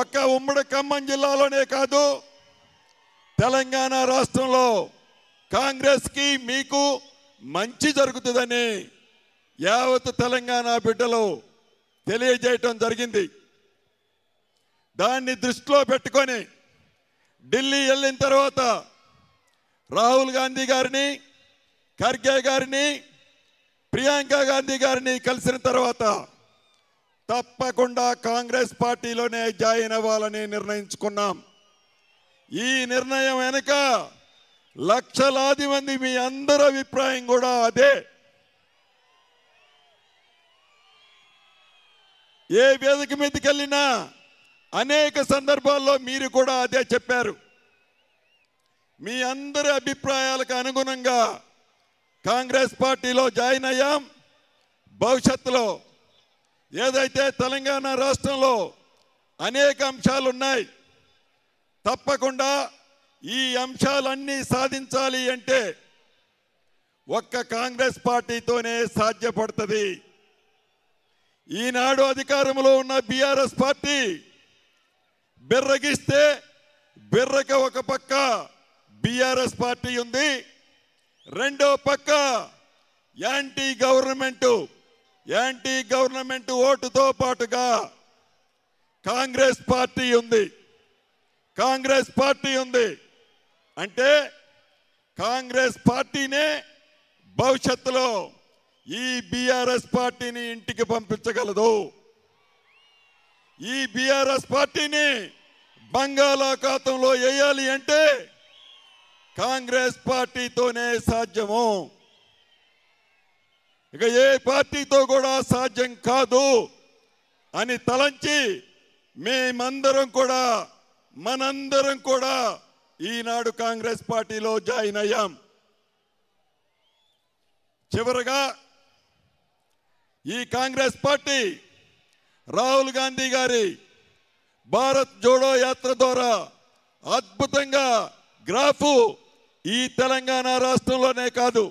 ఒక్క ఉమ్మడి ఖమ్మం జిల్లాలోనే కాదు తెలంగాణ రాష్ట్రంలో కాంగ్రెస్కి మీకు మంచి జరుగుతుందని యావత్ తెలంగాణ బిడ్డలు తెలియజేయటం జరిగింది దాన్ని దృష్టిలో పెట్టుకొని ఢిల్లీ వెళ్ళిన తర్వాత రాహుల్ గాంధీ గారిని ఖర్గే గారిని ప్రియాంక గాంధీ గారిని కలిసిన తర్వాత తప్పకుండా కాంగ్రెస్ పార్టీలోనే జాయిన్ అవ్వాలని నిర్ణయించుకున్నాం ఈ నిర్ణయం వెనుక లక్షలాది మంది మీ అందరి అభిప్రాయం కూడా అదే ఏ వేదిక మీదకి వెళ్ళినా అనేక సందర్భాల్లో మీరు కూడా అదే చెప్పారు మీ అందరి అభిప్రాయాలకు అనుగుణంగా కాంగ్రెస్ పార్టీలో జాయిన్ అయ్యాం భవిష్యత్తులో ఏదైతే తెలంగాణ రాష్ట్రంలో అనేక అంశాలు ఉన్నాయి తప్పకుండా ఈ అంశాలన్నీ సాధించాలి అంటే ఒక్క కాంగ్రెస్ పార్టీతోనే సాధ్యపడుతుంది ఈనాడు అధికారంలో ఉన్న బీఆర్ఎస్ పార్టీ బెర్రగిస్తే బెర్రక ఒక పక్క బీఆర్ఎస్ పార్టీ ఉంది రెండో పక్క యాంటీ గవర్నమెంటు యాంటీ గవర్నమెంట్ ఓటుతో పాటుగా కాంగ్రెస్ పార్టీ ఉంది కాంగ్రెస్ పార్టీ ఉంది అంటే కాంగ్రెస్ పార్టీనే భవిష్యత్తులో ఈ బీఆర్ఎస్ పార్టీని ఇంటికి పంపించగలదు ఈ బీఆర్ఎస్ పార్టీని బంగాళాఖాతంలో వేయాలి అంటే కాంగ్రెస్ పార్టీతోనే సాధ్యము ఇక ఏ పార్టీతో కూడా సాధ్యం కాదు అని తలంచి మేమందరం కూడా మనందరం కూడా ఈనాడు కాంగ్రెస్ పార్టీలో జాయిన్ అయ్యాం చివరగా ఈ కాంగ్రెస్ పార్టీ రాహుల్ గాంధీ గారి భారత్ జోడో యాత్ర ద్వారా అద్భుతంగా గ్రాఫు ఈ తెలంగాణ రాష్ట్రంలోనే కాదు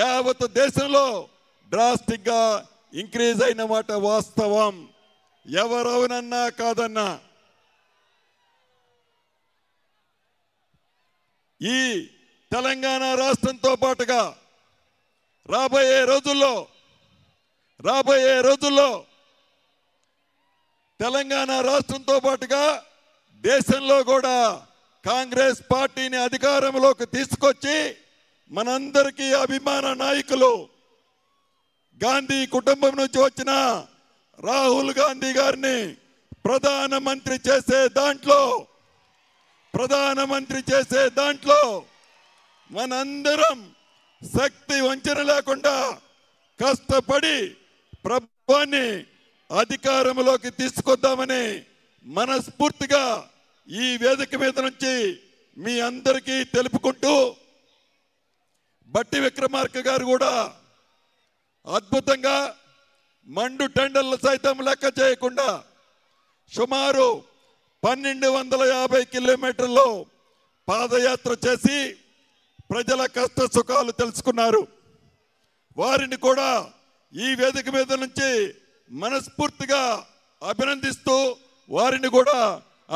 యావత్ దేశంలో డ్రాస్టిక్గా ఇంక్రీజ్ అయిన మాట వాస్తవం ఎవరవునన్నా కాదన్నా ఈ తెలంగాణ రాష్ట్రంతో పాటుగా రాబోయే రోజుల్లో రాబోయే రోజుల్లో తెలంగాణ రాష్ట్రంతో పాటుగా దేశంలో కూడా కాంగ్రెస్ పార్టీని అధికారంలోకి తీసుకొచ్చి మనందరికీ అభిమాన నాయకులు గాంధీ కుటుంబం నుంచి వచ్చిన రాహుల్ గాంధీ గారిని ప్రధానమంత్రి చేసే దాంట్లో ప్రధానమంత్రి చేసే దాంట్లో మనందరం శక్తి వంచన లేకుండా కష్టపడి ప్రభుత్వాన్ని అధికారంలోకి తీసుకొద్దామని మనస్ఫూర్తిగా ఈ వేదిక మీద నుంచి మీ అందరికీ తెలుపుకుంటూ బట్టి విక్రమార్క గారు కూడా అద్భుతంగా మండు టెండర్లు సైతం లెక్క చేయకుండా సుమారు పన్నెండు వందల యాభై కిలోమీటర్లు పాదయాత్ర చేసి ప్రజల కష్ట సుఖాలు తెలుసుకున్నారు వారిని కూడా ఈ వేదిక మీద నుంచి మనస్ఫూర్తిగా అభినందిస్తూ వారిని కూడా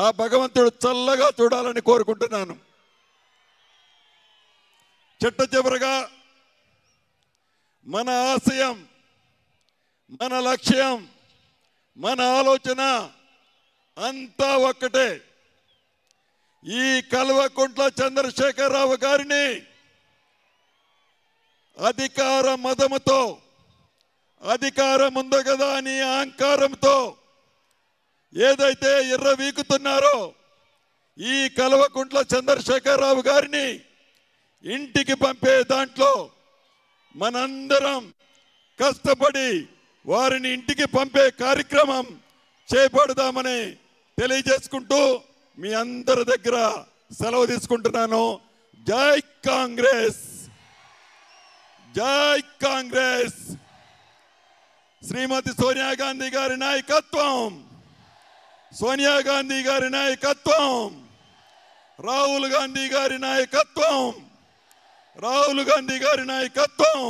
ఆ భగవంతుడు చల్లగా చూడాలని కోరుకుంటున్నాను చిట్ట చివరగా మన ఆశయం మన లక్ష్యం మన ఆలోచన అంతా ఒక్కటే ఈ కల్వకుంట్ల చంద్రశేఖరరావు గారిని అధికార మదముతో అధికారం ఉంది కదా అని అహంకారంతో ఏదైతే ఎర్ర వీకుతున్నారో ఈ కల్వకుంట్ల చంద్రశేఖరరావు గారిని ఇంటికి పంపే దాంట్లో మనందరం కష్టపడి వారిని ఇంటికి పంపే కార్యక్రమం చేపడదామని తెలియజేసుకుంటూ మీ అందరి దగ్గర సెలవు తీసుకుంటున్నాను జై కాంగ్రెస్ జై కాంగ్రెస్ శ్రీమతి సోనియా గాంధీ గారి నాయకత్వం సోనియా గాంధీ గారి నాయకత్వం రాహుల్ గాంధీ గారి నాయకత్వం రాహుల్ గాంధీ గారి నాయకత్వం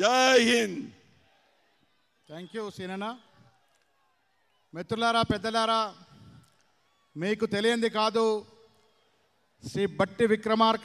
జై హింద్ థ్యాంక్ యూ సీనన్న మిత్రులారా పెద్దలారా మీకు తెలియంది కాదు శ్రీ బట్టి విక్రమార్క